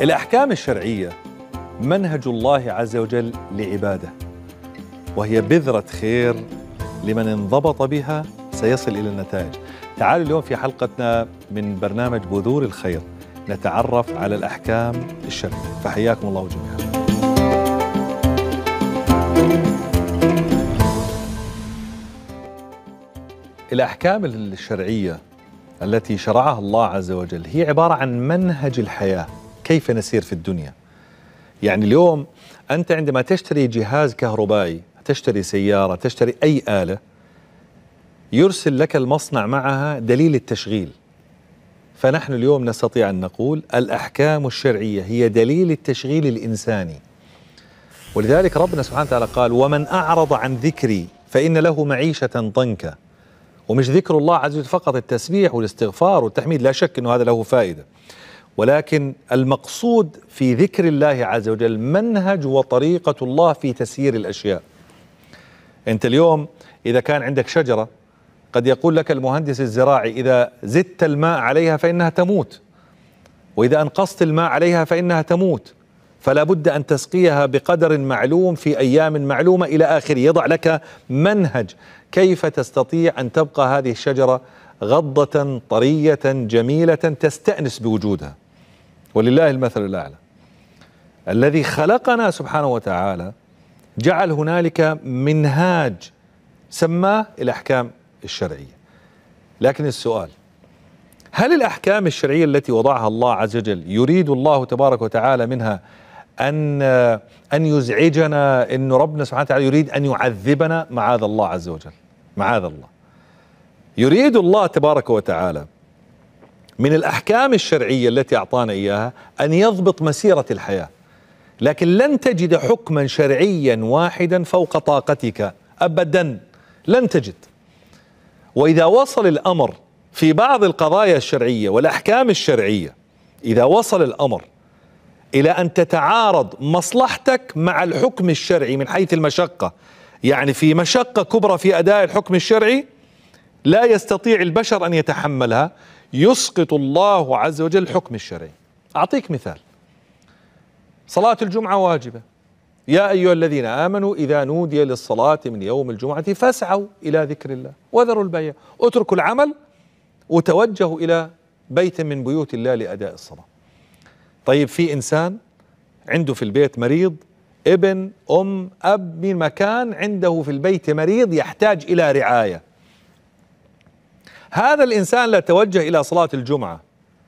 الأحكام الشرعية منهج الله عز وجل لعباده وهي بذرة خير لمن انضبط بها سيصل إلى النتائج تعالوا اليوم في حلقتنا من برنامج بذور الخير نتعرف على الأحكام الشرعية فحياكم الله جميعا الأحكام الشرعية التي شرعها الله عز وجل هي عبارة عن منهج الحياة كيف نسير في الدنيا يعني اليوم أنت عندما تشتري جهاز كهربائي تشتري سيارة تشتري أي آلة يرسل لك المصنع معها دليل التشغيل فنحن اليوم نستطيع أن نقول الأحكام الشرعية هي دليل التشغيل الإنساني ولذلك ربنا سبحانه وتعالى قال ومن أعرض عن ذكري فإن له معيشة ضنكا ومش ذكر الله عز وجل فقط التسبيح والاستغفار والتحميد لا شك أنه هذا له فائدة ولكن المقصود في ذكر الله عز وجل منهج وطريقة الله في تسيير الأشياء أنت اليوم إذا كان عندك شجرة قد يقول لك المهندس الزراعي إذا زدت الماء عليها فإنها تموت وإذا أنقصت الماء عليها فإنها تموت فلا بد أن تسقيها بقدر معلوم في أيام معلومة إلى آخره يضع لك منهج كيف تستطيع أن تبقى هذه الشجرة غضة طرية جميلة تستأنس بوجودها ولله المثل الأعلى الذي خلقنا سبحانه وتعالى جعل هنالك منهاج سماه الأحكام الشرعية لكن السؤال هل الأحكام الشرعية التي وضعها الله عز وجل يريد الله تبارك وتعالى منها ان ان يزعجنا ان ربنا سبحانه وتعالى يريد ان يعذبنا معاذ الله عز وجل معاذ الله يريد الله تبارك وتعالى من الاحكام الشرعيه التي اعطانا اياها ان يضبط مسيره الحياه لكن لن تجد حكما شرعيا واحدا فوق طاقتك ابدا لن تجد واذا وصل الامر في بعض القضايا الشرعيه والاحكام الشرعيه اذا وصل الامر إلى أن تتعارض مصلحتك مع الحكم الشرعي من حيث المشقة يعني في مشقة كبرى في أداء الحكم الشرعي لا يستطيع البشر أن يتحملها يسقط الله عز وجل الحكم الشرعي أعطيك مثال صلاة الجمعة واجبة يا أيها الذين آمنوا إذا نودي للصلاة من يوم الجمعة فاسعوا إلى ذكر الله وذروا البيع اتركوا العمل وتوجهوا إلى بيت من بيوت الله لأداء الصلاة طيب في إنسان عنده في البيت مريض ابن أم أب من مكان عنده في البيت مريض يحتاج إلى رعاية هذا الإنسان لا توجه إلى صلاة الجمعة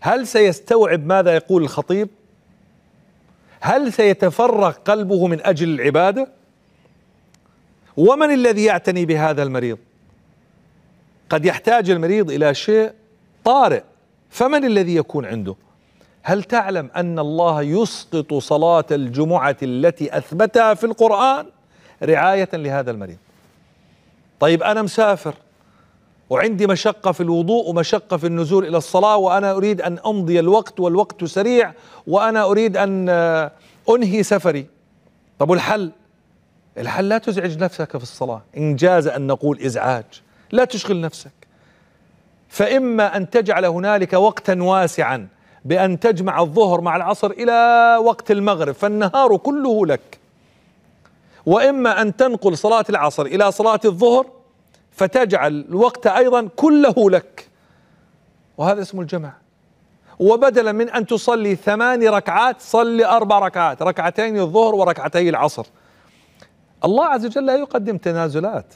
هل سيستوعب ماذا يقول الخطيب هل سيتفرغ قلبه من أجل العبادة ومن الذي يعتني بهذا المريض قد يحتاج المريض إلى شيء طارئ فمن الذي يكون عنده هل تعلم ان الله يسقط صلاه الجمعه التي اثبتها في القران رعايه لهذا المريض طيب انا مسافر وعندي مشقة في الوضوء ومشقة في النزول إلى الصلاة وأنا أريد أن أمضي الوقت والوقت سريع وأنا أريد أن أنهي سفري طب والحل الحل لا تزعج نفسك في الصلاة إن جاز أن نقول إزعاج لا تشغل نفسك فإما أن تجعل هنالك وقتا واسعا بأن تجمع الظهر مع العصر إلى وقت المغرب فالنهار كله لك وإما أن تنقل صلاة العصر إلى صلاة الظهر فتجعل الوقت أيضا كله لك وهذا اسمه الجمع وبدلا من أن تصلي ثماني ركعات صلي أربع ركعات ركعتين الظهر وركعتي العصر الله عز وجل لا يقدم تنازلات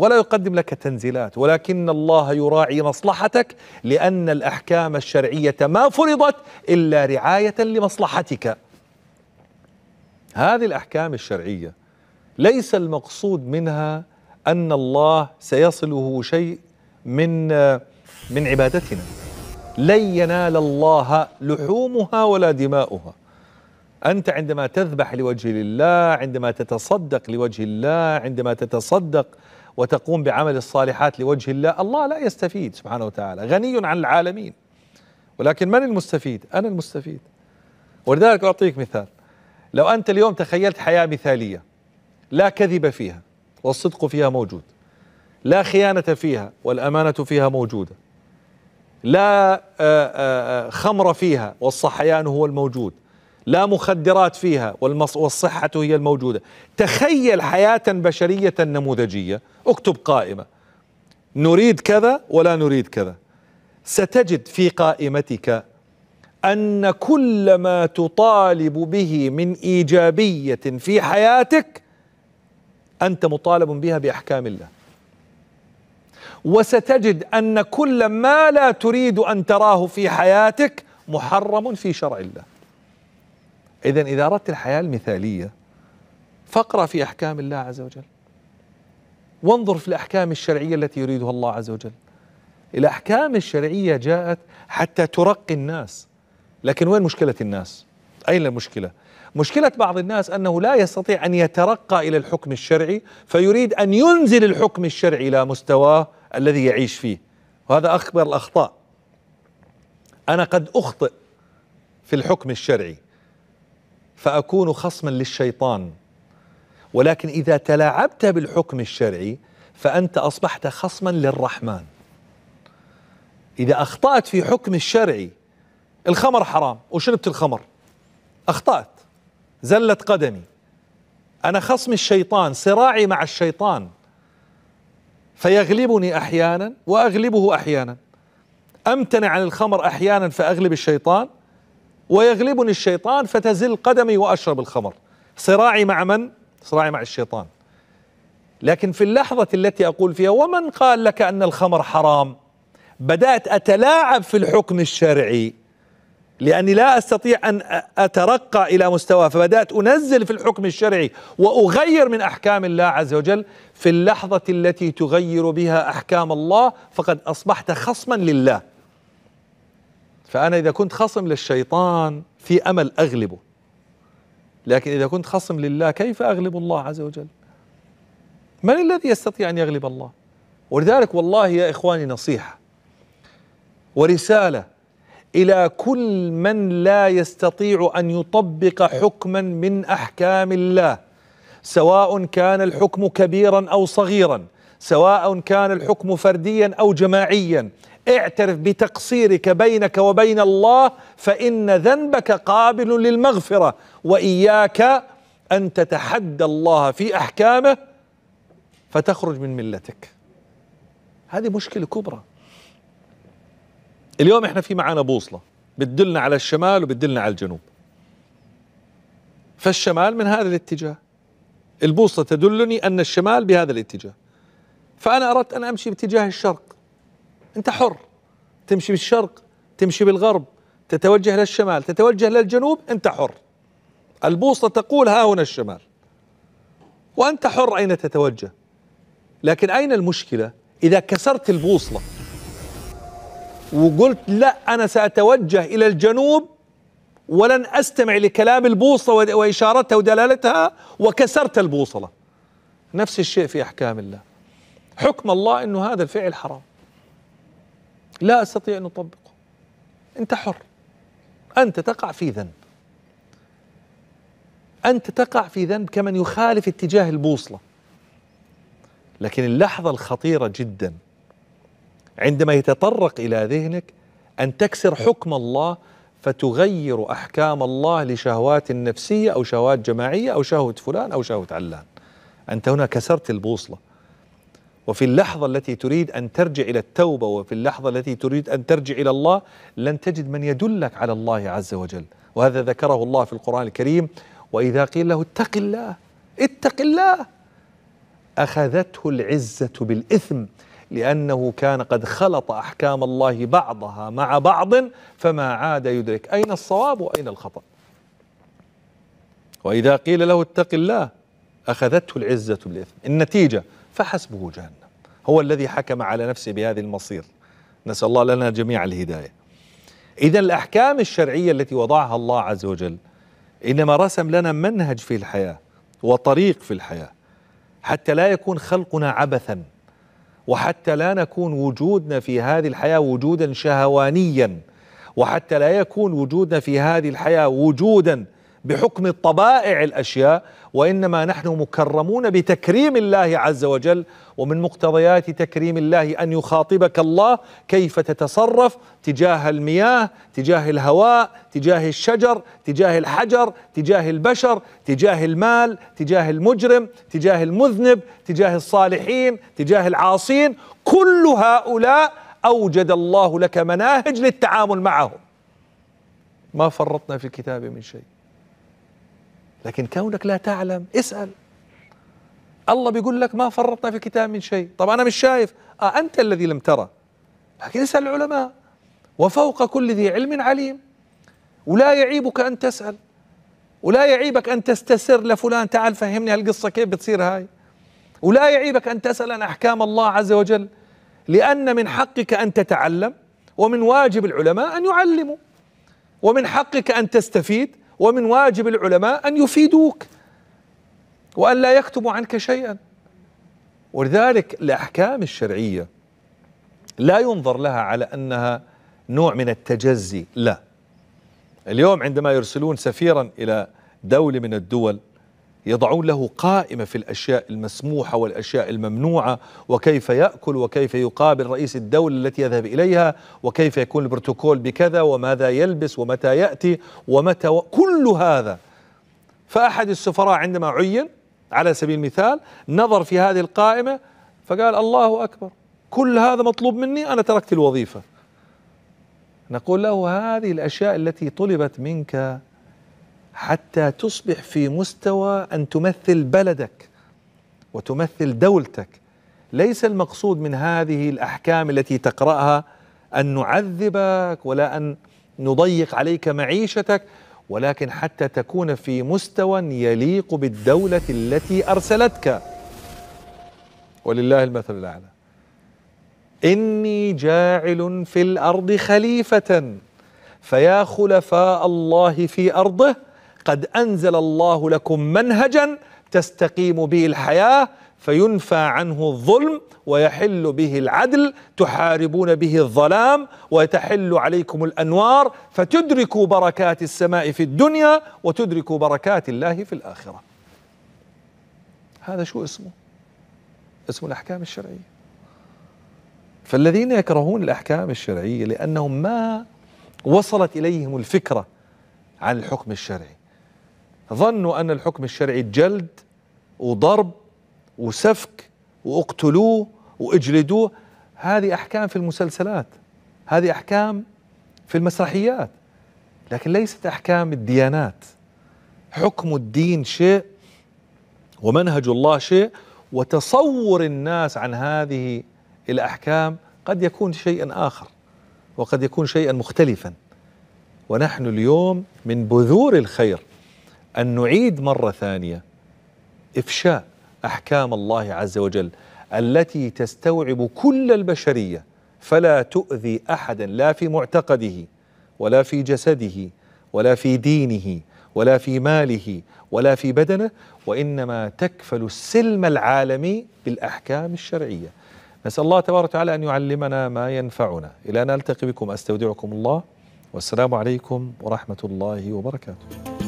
ولا يقدم لك تنزيلات ولكن الله يراعي مصلحتك لأن الأحكام الشرعية ما فرضت إلا رعاية لمصلحتك هذه الأحكام الشرعية ليس المقصود منها أن الله سيصله شيء من من عبادتنا لن ينال الله لحومها ولا دماؤها أنت عندما تذبح لوجه الله عندما تتصدق لوجه الله عندما تتصدق وتقوم بعمل الصالحات لوجه الله الله لا يستفيد سبحانه وتعالى غني عن العالمين ولكن من المستفيد أنا المستفيد ولذلك أعطيك مثال لو أنت اليوم تخيلت حياة مثالية لا كذب فيها والصدق فيها موجود لا خيانة فيها والأمانة فيها موجودة لا آه، آه، آه، خمر فيها والصحيان هو الموجود لا مخدرات فيها والصحة هي الموجودة تخيل حياة بشرية نموذجية اكتب قائمة نريد كذا ولا نريد كذا ستجد في قائمتك أن كل ما تطالب به من إيجابية في حياتك أنت مطالب بها بأحكام الله وستجد أن كل ما لا تريد أن تراه في حياتك محرم في شرع الله إذا إذا أردت الحياة المثالية فاقرأ في أحكام الله عز وجل وانظر في الأحكام الشرعية التي يريدها الله عز وجل الأحكام الشرعية جاءت حتى ترقي الناس لكن وين مشكلة الناس؟ أين المشكلة؟ مشكلة بعض الناس أنه لا يستطيع أن يترقى إلى الحكم الشرعي فيريد أن ينزل الحكم الشرعي إلى مستواه الذي يعيش فيه وهذا أكبر الأخطاء أنا قد أخطئ في الحكم الشرعي فأكون خصما للشيطان ولكن إذا تلاعبت بالحكم الشرعي فأنت أصبحت خصما للرحمن إذا أخطأت في حكم الشرعي الخمر حرام وشربت الخمر أخطأت زلت قدمي أنا خصم الشيطان صراعي مع الشيطان فيغلبني أحيانا وأغلبه أحيانا أمتنع عن الخمر أحيانا فأغلب الشيطان ويغلبني الشيطان فتزل قدمي واشرب الخمر صراعي مع من صراعي مع الشيطان لكن في اللحظه التي اقول فيها ومن قال لك ان الخمر حرام بدات اتلاعب في الحكم الشرعي لاني لا استطيع ان اترقى الى مستوى فبدات انزل في الحكم الشرعي واغير من احكام الله عز وجل في اللحظه التي تغير بها احكام الله فقد اصبحت خصما لله فأنا إذا كنت خصم للشيطان في أمل أغلبه لكن إذا كنت خصم لله كيف أغلب الله عز وجل من الذي يستطيع أن يغلب الله ولذلك والله يا إخواني نصيحة ورسالة إلى كل من لا يستطيع أن يطبق حكما من أحكام الله سواء كان الحكم كبيرا أو صغيرا سواء كان الحكم فرديا او جماعيا اعترف بتقصيرك بينك وبين الله فان ذنبك قابل للمغفره واياك ان تتحدى الله في احكامه فتخرج من ملتك هذه مشكله كبرى اليوم احنا في معانا بوصله بتدلنا على الشمال وبتدلنا على الجنوب فالشمال من هذا الاتجاه البوصله تدلني ان الشمال بهذا الاتجاه فأنا أردت أن أمشي باتجاه الشرق أنت حر تمشي بالشرق تمشي بالغرب تتوجه للشمال تتوجه للجنوب أنت حر البوصلة تقول ها هنا الشمال وأنت حر أين تتوجه لكن أين المشكلة إذا كسرت البوصلة وقلت لا أنا سأتوجه إلى الجنوب ولن أستمع لكلام البوصلة وإشارتها ودلالتها وكسرت البوصلة نفس الشيء في أحكام الله حكم الله انه هذا الفعل حرام لا استطيع ان اطبقه انت حر انت تقع في ذنب انت تقع في ذنب كمن يخالف اتجاه البوصله لكن اللحظه الخطيره جدا عندما يتطرق الى ذهنك ان تكسر حكم الله فتغير احكام الله لشهوات نفسيه او شهوات جماعيه او شهوه فلان او شهوه علان انت هنا كسرت البوصله وفي اللحظة التي تريد أن ترجع إلى التوبة وفي اللحظة التي تريد أن ترجع إلى الله لن تجد من يدلك على الله عز وجل وهذا ذكره الله في القرآن الكريم وإذا قيل له اتق الله اتق الله أخذته العزة بالإثم لأنه كان قد خلط أحكام الله بعضها مع بعض فما عاد يدرك أين الصواب وأين الخطأ وإذا قيل له اتق الله أخذته العزة بالإثم النتيجة فحسبه جهنم هو الذي حكم على نفسه بهذه المصير نسأل الله لنا جميع الهداية إذا الأحكام الشرعية التي وضعها الله عز وجل إنما رسم لنا منهج في الحياة وطريق في الحياة حتى لا يكون خلقنا عبثا وحتى لا نكون وجودنا في هذه الحياة وجودا شهوانيا وحتى لا يكون وجودنا في هذه الحياة وجودا بحكم طبائع الاشياء وانما نحن مكرمون بتكريم الله عز وجل ومن مقتضيات تكريم الله ان يخاطبك الله كيف تتصرف تجاه المياه تجاه الهواء تجاه الشجر تجاه الحجر تجاه البشر تجاه المال تجاه المجرم تجاه المذنب تجاه الصالحين تجاه العاصين كل هؤلاء اوجد الله لك مناهج للتعامل معهم ما فرطنا في الكتاب من شيء لكن كونك لا تعلم اسأل الله بيقول لك ما فرطنا في الكتاب من شيء طب أنا مش شايف آه أنت الذي لم ترى لكن اسأل العلماء وفوق كل ذي علم عليم ولا يعيبك أن تسأل ولا يعيبك أن تستسر لفلان تعال فهمني هالقصة كيف بتصير هاي ولا يعيبك أن تسأل عن أحكام الله عز وجل لأن من حقك أن تتعلم ومن واجب العلماء أن يعلموا ومن حقك أن تستفيد ومن واجب العلماء أن يفيدوك وأن لا يكتبوا عنك شيئا ولذلك الأحكام الشرعية لا ينظر لها على أنها نوع من التجزي لا اليوم عندما يرسلون سفيرا إلى دولة من الدول يضعون له قائمة في الأشياء المسموحة والأشياء الممنوعة وكيف يأكل وكيف يقابل رئيس الدولة التي يذهب إليها وكيف يكون البروتوكول بكذا وماذا يلبس ومتى يأتي ومتى و... كل هذا فأحد السفراء عندما عين على سبيل المثال نظر في هذه القائمة فقال الله أكبر كل هذا مطلوب مني أنا تركت الوظيفة نقول له هذه الأشياء التي طلبت منك حتى تصبح في مستوى ان تمثل بلدك وتمثل دولتك ليس المقصود من هذه الاحكام التي تقراها ان نعذبك ولا ان نضيق عليك معيشتك ولكن حتى تكون في مستوى يليق بالدوله التي ارسلتك ولله المثل الاعلى اني جاعل في الارض خليفه فيا خلفاء الله في ارضه قد انزل الله لكم منهجا تستقيم به الحياه فينفى عنه الظلم ويحل به العدل تحاربون به الظلام وتحل عليكم الانوار فتدركوا بركات السماء في الدنيا وتدركوا بركات الله في الاخره. هذا شو اسمه؟ اسمه الاحكام الشرعيه. فالذين يكرهون الاحكام الشرعيه لانهم ما وصلت اليهم الفكره عن الحكم الشرعي ظنوا أن الحكم الشرعي جلد وضرب وسفك واقتلوه واجلدوه هذه أحكام في المسلسلات هذه أحكام في المسرحيات لكن ليست أحكام الديانات حكم الدين شيء ومنهج الله شيء وتصور الناس عن هذه الأحكام قد يكون شيئا آخر وقد يكون شيئا مختلفا ونحن اليوم من بذور الخير أن نعيد مرة ثانية إفشاء أحكام الله عز وجل التي تستوعب كل البشرية فلا تؤذي أحدا لا في معتقده ولا في جسده ولا في دينه ولا في ماله ولا في بدنه وإنما تكفل السلم العالمي بالأحكام الشرعية نسأل الله تبارك وتعالى أن يعلمنا ما ينفعنا إلى أن ألتقي بكم أستودعكم الله والسلام عليكم ورحمة الله وبركاته